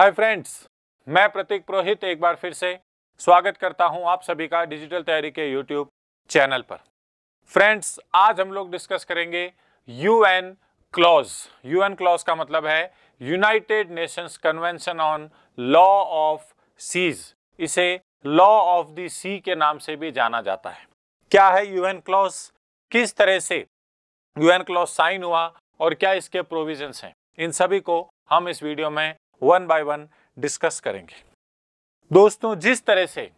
hi friends मैं प्रतीक पुरोहित एक बार फिर से स्वागत करता हूं आप सभी का डिजिटल तैयारी के यूट्यूब चैनल पर फ्रेंड्स आज हम लोग डिस्कस करेंगे यूएन क्लॉज यूएन क्लॉज का मतलब है United Nations Convention on law of seas इसे लॉ ऑफ द सी के नाम से भी जाना जाता है क्या है यूएन क्लॉज किस तरह से यूएन क्लॉज साइन हुआ और क्या इसके प्रोविजंस हैं इन सभी को हम इस वीडियो में वन बाय वन डिस्कस करेंगे दोस्तों जिस तरह से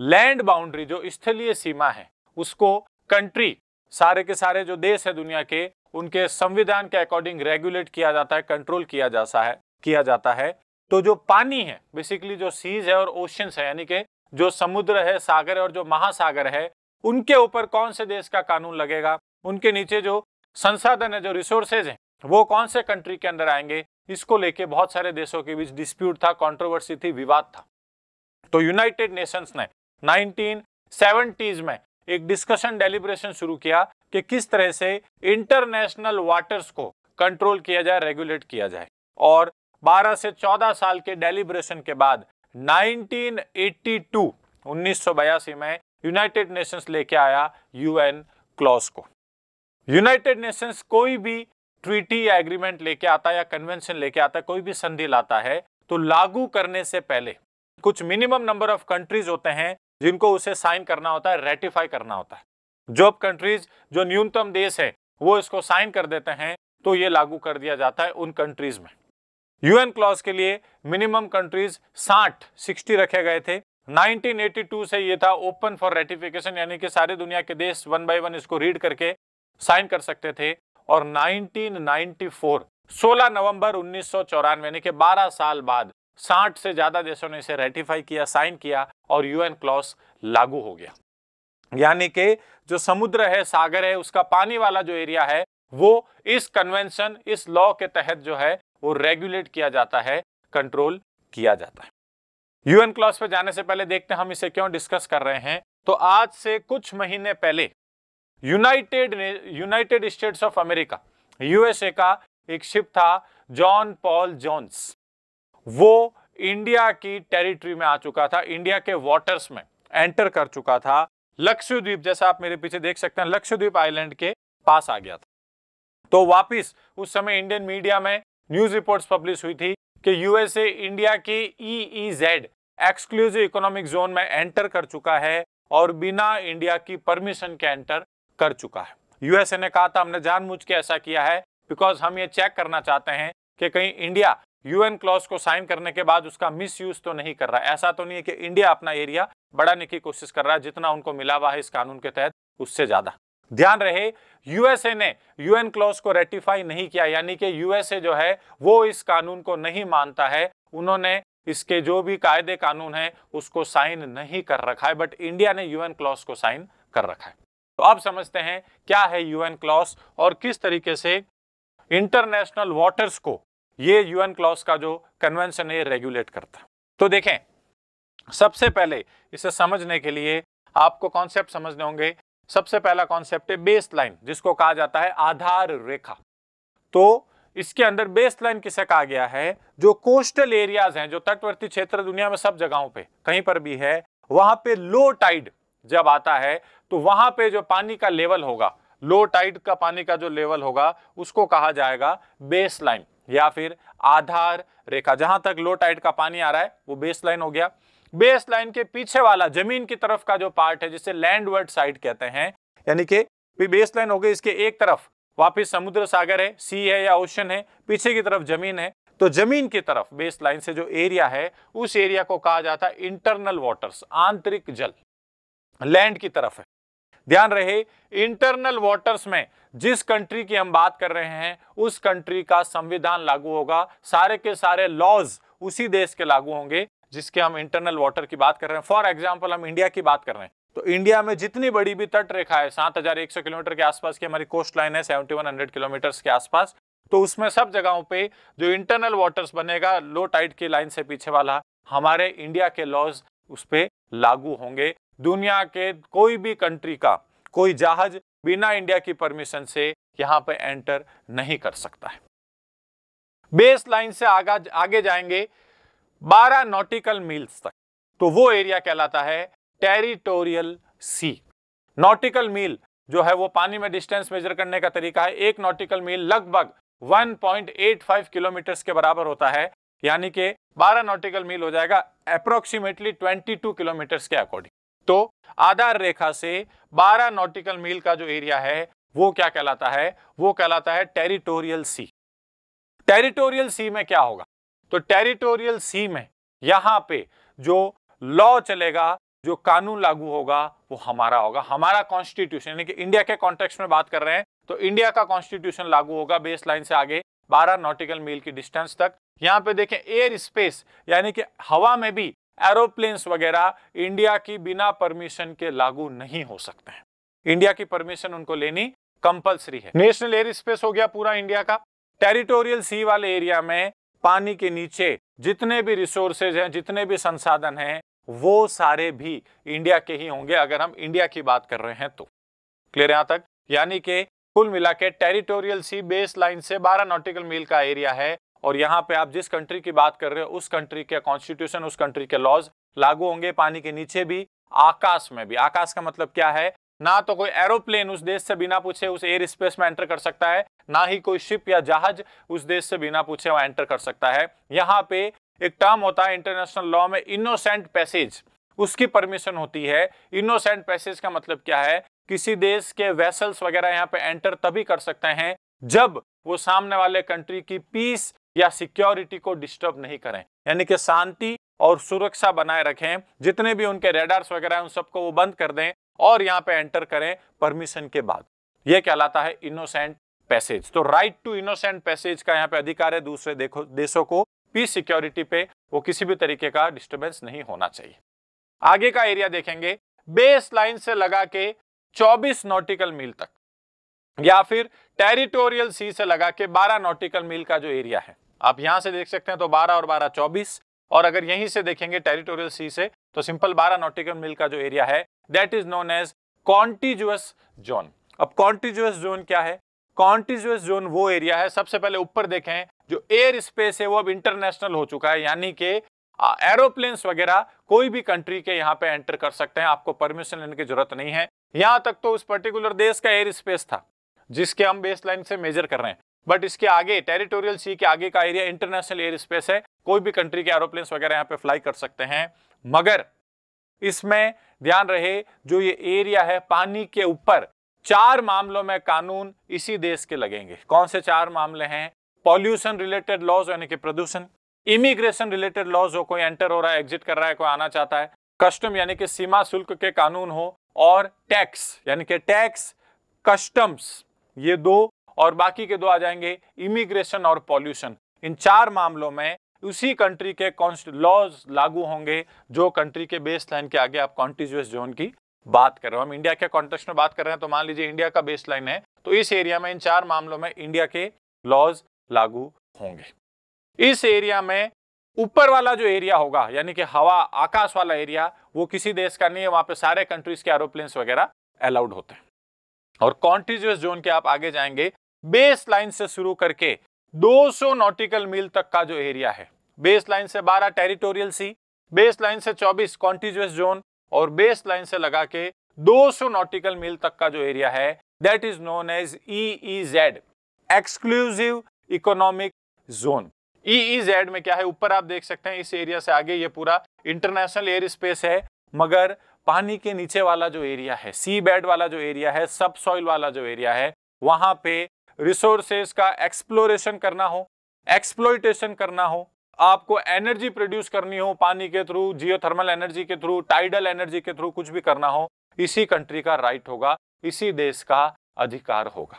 लैंड बाउंड्री जो स्थलीय सीमा है उसको कंट्री सारे के सारे जो देश है दुनिया के उनके संविधान के अकॉर्डिंग रेगुलेट किया जाता है कंट्रोल किया जाता है किया जाता है तो जो पानी है बेसिकली जो सीज है और ओशंस है यानी कि जो समुद्र है सागर है और जो महासागर है उनके ऊपर कौन से देश का कानून लगेगा उनके नीचे जो संसाधन है जो रिसोर्सेज हैं वो कौन से कंट्री के अंदर आएंगे इसको लेके बहुत सारे देशों के बीच डिस्प्यूट था कंट्रोवर्सी थी विवाद था तो यूनाइटेड नेशंस ने 1970s में एक डिस्कशन डेलिब्रेशन शुरू किया कि किस तरह से इंटरनेशनल वाटर्स को कंट्रोल किया जाए रेगुलेट किया जाए और 12 से 14 साल के डेलिब्रेशन के बाद 1982 1982 में यूनाइटेड नेशंस लेके आया यूएन क्लॉज को यूनाइटेड नेशंस कोई भी ट्रीटी या एग्रीमेंट लेके आता है या कन्वेंशन लेके आता है कोई भी संधि लाता है तो लागू करने से पहले कुछ मिनिमम नंबर ऑफ कंट्रीज होते हैं जिनको उसे साइन करना होता है रेटिफाई करना होता है जो अब कंट्रीज जो न्यूनतम देश है वो इसको साइन कर देते हैं तो ये लागू कर दिया जाता है उन कंट्रीज में यूएन क्लॉज के लिए मिनिमम कंट्रीज 60 60 रखे गए थे 1982 से ये था ओपन फॉर रेटिफिकेशन यानी कि सारे दुनिया के देश वन बाय वन इसको रीड करके साइन कर सकते थे और 1994 16 नवंबर उन्नीस यानी कि 12 साल बाद 60 से ज्यादा देशों ने इसे रेटिफाई किया साइन किया और यूएन क्लॉस लागू हो गया यानी कि जो समुद्र है सागर है उसका पानी वाला जो एरिया है वो इस कन्वेंशन इस लॉ के तहत जो है वो रेगुलेट किया जाता है कंट्रोल किया जाता है यूएन क्लॉस पर जाने से पहले देखते हैं हम इसे क्यों डिस्कस कर रहे हैं तो आज से कुछ महीने पहले United United States of America USA का एक शिप था जॉन पॉल जॉन्स वो इंडिया की टेरिटरी में आ चुका था इंडिया के वाटर्स में एंटर कर चुका था लक्ष्यद्वीप जैसा आप मेरे पीछे देख सकते हैं लक्षद्वीप आइलैंड के पास आ गया था तो वापिस उस समय इंडियन मीडिया में न्यूज रिपोर्ट्स पब्लिश हुई थी कि यूएसए इंडिया के E e Z e exclusive economic zone में एंटर कर चुका है और बिना इंडिया की परमिशन के एंटर कर चुका है यूएसए ने कहा था हमने जानबूझ के ऐसा किया है बिकॉज हम ये चेक करना चाहते हैं कि कहीं इंडिया यूएन क्लॉज को साइन करने के बाद उसका मिसयूज तो नहीं कर रहा है ऐसा तो नहीं है कि इंडिया अपना एरिया बढ़ाने की कोशिश कर रहा है जितना उनको मिला हुआ है इस कानून के तहत उससे ज्यादा ध्यान रहे यूएसए ने यूएन क्लॉज को रेटिफाई नहीं किया यानी कि यूएसए जो है वो इस कानून को नहीं मानता है उन्होंने इसके जो भी कायदे कानून है उसको साइन नहीं कर रखा है बट इंडिया ने यूएन क्लॉज को साइन कर रखा है तो अब समझते हैं क्या है यूएन क्लॉस और किस तरीके से इंटरनेशनल वाटर्स को ये यूएन क्लॉस का जो कन्वेंशन है रेगुलेट करता तो देखें सबसे पहले इसे समझने के लिए आपको कॉन्सेप्ट समझने होंगे सबसे पहला कॉन्सेप्ट है बेस लाइन जिसको कहा जाता है आधार रेखा तो इसके अंदर बेस लाइन किसे कहा गया है जो कोस्टल एरियाज हैं जो तटवर्ती क्षेत्र दुनिया में सब जगहों पे कहीं पर भी है वहां पे लो टाइड जब आता है तो वहां पे जो पानी का लेवल होगा लो टाइड का पानी का जो लेवल होगा उसको कहा जाएगा बेस लाइन या फिर आधार रेखा जहां तक लो टाइड का पानी आ रहा है वो बेस लाइन हो गया बेस लाइन के पीछे वाला जमीन की तरफ का जो पार्ट है जिसे लैंडवर्ड साइड कहते हैं यानी कि बेस लाइन हो गई इसके एक तरफ वापिस समुद्र सागर है सी है या ओशन है पीछे की तरफ जमीन है तो जमीन की तरफ बेस लाइन से जो एरिया है उस एरिया को कहा जाता है इंटरनल वाटर्स आंतरिक जल लैंड की तरफ है ध्यान रहे इंटरनल वाटर्स में जिस कंट्री की हम बात कर रहे हैं उस कंट्री का संविधान लागू होगा सारे के सारे लॉज उसी देश के लागू होंगे जिसके हम इंटरनल वाटर की बात कर रहे हैं फॉर एग्जाम्पल हम इंडिया की बात कर रहे हैं तो इंडिया में जितनी बड़ी भी तट रेखा है सात हजार एक सौ किलोमीटर के आसपास की हमारी कोस्ट लाइन है सेवेंटी वन हंड्रेड किलोमीटर के आसपास तो उसमें सब जगहों पे जो इंटरनल वाटर्स बनेगा लो टाइट की लाइन से पीछे वाला हमारे इंडिया के लॉज उस पर लागू होंगे दुनिया के कोई भी कंट्री का कोई जहाज बिना इंडिया की परमिशन से यहां पर एंटर नहीं कर सकता है बेस लाइन से आगा, आगे जाएंगे 12 नॉटिकल मील्स तक तो वो एरिया कहलाता है टेरिटोरियल सी नॉटिकल मील जो है वो पानी में डिस्टेंस मेजर करने का तरीका है एक नॉटिकल मील लगभग 1.85 किलोमीटर के बराबर होता है यानी कि 12 नॉटिकल मील हो जाएगा अप्रोक्सीमेटली 22 किलोमीटर्स के अकॉर्डिंग तो आधार रेखा से 12 नॉटिकल मील का जो एरिया है वो क्या कहलाता है वो कहलाता है टेरिटोरियल सी टेरिटोरियल सी में क्या होगा तो टेरिटोरियल सी में यहां पे जो लॉ चलेगा जो कानून लागू होगा वो हमारा होगा हमारा कॉन्स्टिट्यूशन यानी कि इंडिया के कॉन्टेक्स्ट में बात कर रहे हैं तो इंडिया का कॉन्स्टिट्यूशन लागू होगा बेस लाइन से आगे 12 नॉटिकल मील की डिस्टेंस तक यहां पे देखें एयर स्पेस यानी कि हवा में भी एरोप्लेन्स वगैरह इंडिया की बिना परमिशन के लागू नहीं हो सकते हैं इंडिया की परमिशन उनको लेनी कंपलसरी है नेशनल एयर स्पेस हो गया पूरा इंडिया का टेरिटोरियल सी वाले एरिया में पानी के नीचे जितने भी रिसोर्सेज हैं जितने भी संसाधन हैं वो सारे भी इंडिया के ही होंगे अगर हम इंडिया की बात कर रहे हैं तो क्लियर यहां तक यानी कि कुल मिला के टेरिटोरियल सी बेस लाइन से 12 नॉटिकल मील का एरिया है और यहाँ पे आप जिस कंट्री की बात कर रहे हो उस कंट्री के कॉन्स्टिट्यूशन उस कंट्री के लॉज लागू होंगे पानी के नीचे भी आकाश में भी आकाश का मतलब क्या है ना तो कोई एरोप्लेन उस देश से बिना पूछे उस एयर स्पेस में एंटर कर सकता है ना ही कोई शिप या जहाज उस देश से बिना पूछे वहां एंटर कर सकता है यहाँ पे एक टर्म होता है इंटरनेशनल लॉ में इनोसेंट पैसेज उसकी परमिशन होती है इनोसेंट पैसेज का मतलब क्या है किसी देश के वेसल्स वगैरह यहाँ पे एंटर तभी कर सकते हैं जब वो सामने वाले कंट्री की पीस या सिक्योरिटी को डिस्टर्ब नहीं करें यानी कि शांति और सुरक्षा बनाए रखें जितने भी उनके रेडार्स वगैरह हैं उन सबको वो बंद कर दें और यहाँ पे एंटर करें परमिशन के बाद ये कहलाता है इनोसेंट पैसेज तो राइट टू इनोसेंट पैसेज का यहाँ पे अधिकार है दूसरे देखो देशों को पीस सिक्योरिटी पे वो किसी भी तरीके का डिस्टर्बेंस नहीं होना चाहिए आगे का एरिया देखेंगे बेस लाइन से लगा के चौबीस नोटिकल मील तक या फिर टेरिटोरियल सी से लगा के 12 नॉटिकल मील का जो एरिया है आप यहां से देख सकते हैं तो 12 और 12 24 और अगर यहीं से देखेंगे टेरिटोरियल सी से तो सिंपल 12 नॉटिकल मील का जो एरिया है that is known as contiguous zone अब कॉन्टिजुअस जोन क्या है कॉन्टिजुअस जोन वो एरिया है सबसे पहले ऊपर देखें जो एयर स्पेस है वो अब इंटरनेशनल हो चुका है यानी कि एरोप्लेन्स वगैरह कोई भी कंट्री के यहाँ पे एंटर कर सकते हैं आपको परमिशन लेने की जरूरत नहीं है यहां तक तो उस पर्टिकुलर देश का एयर स्पेस था जिसके हम बेस लाइन से मेजर कर रहे हैं बट इसके आगे टेरिटोरियल सी के आगे का एरिया इंटरनेशनल एयर स्पेस है कोई भी कंट्री के एरोप्लेन वगैरह यहाँ पे फ्लाई कर सकते हैं मगर इसमें ध्यान रहे जो ये एरिया है पानी के ऊपर चार मामलों में कानून इसी देश के लगेंगे कौन से चार मामले हैं पॉल्यूशन रिलेटेड लॉज यानी कि प्रदूषण इमिग्रेशन रिलेटेड लॉज हो कोई एंटर हो रहा है एग्जिट कर रहा है कोई आना चाहता है कस्टम यानी कि सीमा शुल्क के कानून हो और टैक्स यानी कि टैक्स कस्टम्स ये दो और बाकी के दो आ जाएंगे इमिग्रेशन और पॉल्यूशन इन चार मामलों में उसी कंट्री के लॉज लागू होंगे जो कंट्री के बेस लाइन के आगे आप कॉन्टिजुअस जोन की बात कर रहे हो हम इंडिया के कॉन्टेक्स में बात कर रहे हैं तो मान लीजिए इंडिया का बेस लाइन है तो इस एरिया में इन चार मामलों में इंडिया के लॉज लागू होंगे इस एरिया में ऊपर वाला जो एरिया होगा यानी कि हवा आकाश वाला एरिया वो किसी देश का नहीं है वहां पे सारे कंट्रीज के एरोप्लेन्स वगैरह अलाउड होते हैं और कॉन्टिज्यूस जोन के आप आगे जाएंगे बेस लाइन से शुरू करके 200 नॉटिकल मील तक का जो एरिया है बेस लाइन से 12 टेरिटोरियल सी बेस लाइन से 24 कॉन्टिज्यूस जोन और बेस लाइन से लगा के 200 नॉटिकल मील तक का जो एरिया है that is known as E Z exclusive economic zone E Z में क्या है ऊपर आप देख सकते हैं इस एरिया से आगे ये पूरा इंटरनेशनल एयर स्पेस है मगर पानी के नीचे वाला जो एरिया है सी बेड वाला जो एरिया है सब सॉइल वाला जो एरिया है वहां पे रिसोर्सेज का एक्सप्लोरेशन करना हो एक्सप्लोइटेशन करना हो आपको एनर्जी प्रोड्यूस करनी हो पानी के थ्रू जियोथर्मल एनर्जी के थ्रू टाइडल एनर्जी के थ्रू कुछ भी करना हो इसी कंट्री का राइट होगा इसी देश का अधिकार होगा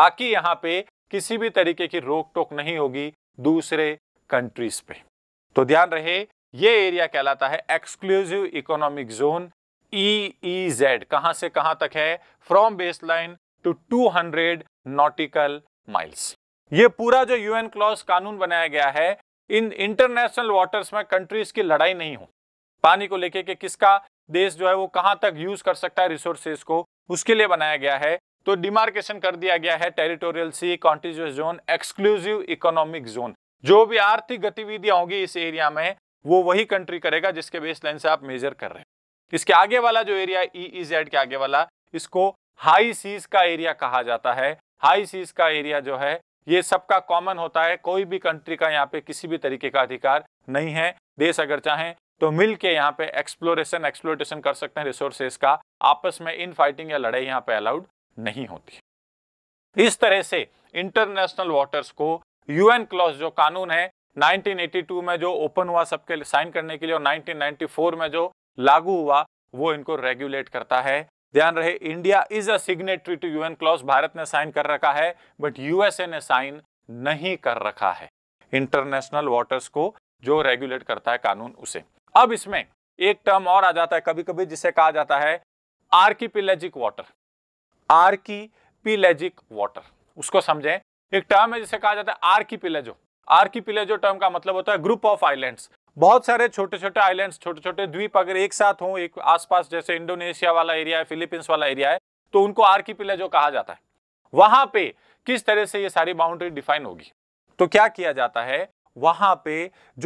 बाकी यहाँ पे किसी भी तरीके की रोक टोक नहीं होगी दूसरे कंट्रीज पे तो ध्यान रहे ये एरिया कहलाता है exclusive economic zone E e E e Z कहां से कहां तक है from baseline to 200 nautical miles ये पूरा जो यूएन क्लॉज कानून बनाया गया है इन इंटरनेशनल वाटर्स में कंट्रीज की लड़ाई नहीं हो पानी को लेके कि किसका देश जो है वो कहां तक यूज कर सकता है रिसोर्सेज को उसके लिए बनाया गया है तो डिमार्केशन कर दिया गया है territorial sea contiguous zone exclusive economic zone जो भी आर्थिक गतिविधियां होंगी इस एरिया में वो वही कंट्री करेगा जिसके बेस लाइन से आप मेजर कर रहे हैं इसके आगे वाला जो एरिया ई ई जेड के आगे वाला इसको हाई सीज का एरिया कहा जाता है हाई सीज का एरिया जो है ये सबका कॉमन होता है कोई भी कंट्री का यहाँ पे किसी भी तरीके का अधिकार नहीं है देश अगर चाहें तो मिलके के यहाँ पे एक्सप्लोरेशन एक्सप्लोरेशन कर सकते हैं रिसोर्सेज का आपस में इन फाइटिंग या लड़ाई यहाँ पे अलाउड नहीं होती इस तरह से इंटरनेशनल वाटर्स को यूएन क्लॉज जो कानून है 1982 में जो ओपन हुआ सबके लिए साइन करने के लिए और 1994 में जो लागू हुआ वो इनको रेगुलेट करता है ध्यान रहे India is a signatory to UNCLOS भारत ने साइन कर रखा है बट यूएसए ने साइन नहीं कर रखा है इंटरनेशनल वाटर्स को जो रेगुलेट करता है कानून उसे अब इसमें एक टर्म और आ जाता है कभी कभी जिसे कहा जाता है आर्किपिलेजिक वाटर आर्किपिलेजिक वाटर उसको समझें एक टर्म है जिसे कहा जाता है आर्किपिलेजो आर्किपिले जो टर्म का मतलब होता है ग्रुप ऑफ आइलैंड्स बहुत सारे छोटे छोटे आइलैंड्स छोटे छोटे द्वीप अगर एक साथ हों एक आसपास जैसे इंडोनेशिया वाला एरिया है फिलीपींस वाला एरिया है तो उनको आर्किपिले जो कहा जाता है वहां पे किस तरह से ये सारी बाउंड्री डिफाइन होगी तो क्या किया जाता है वहां पे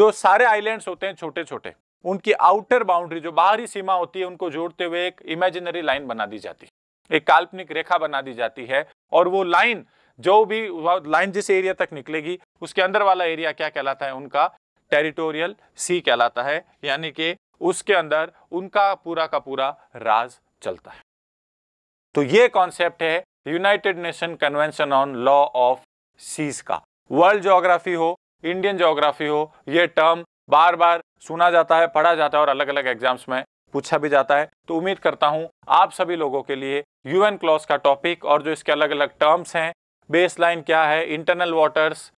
जो सारे आइलैंड्स होते हैं छोटे छोटे उनकी आउटर बाउंड्री जो बाहरी सीमा होती है उनको जोड़ते हुए एक इमेजिनरी लाइन बना दी जाती है एक काल्पनिक रेखा बना दी जाती है और वो लाइन जो भी लाइन जिस एरिया तक निकलेगी उसके अंदर वाला एरिया क्या कहलाता है उनका टेरिटोरियल सी कहलाता है यानी कि उसके अंदर उनका पूरा का पूरा राज चलता है तो ये कॉन्सेप्ट है United Nation Convention on law of seas का वर्ल्ड जोग्राफी हो इंडियन जोग्राफी हो ये टर्म बार बार सुना जाता है पढ़ा जाता है और अलग अलग एग्जाम्स में पूछा भी जाता है तो उम्मीद करता हूं आप सभी लोगों के लिए यूएन क्लॉज का टॉपिक और जो इसके अलग अलग टर्म्स हैं बेस लाइन क्या है internal waters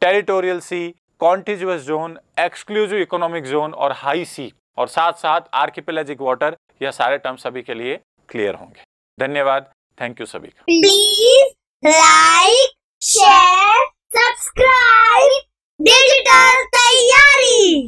territorial sea contiguous zone exclusive economic zone और हाई सी और साथ साथ आर्किपेलेजिक वाटर यह सारे टर्म सभी के लिए क्लियर होंगे धन्यवाद थैंक यू सभी का please like share subscribe digital तैयारी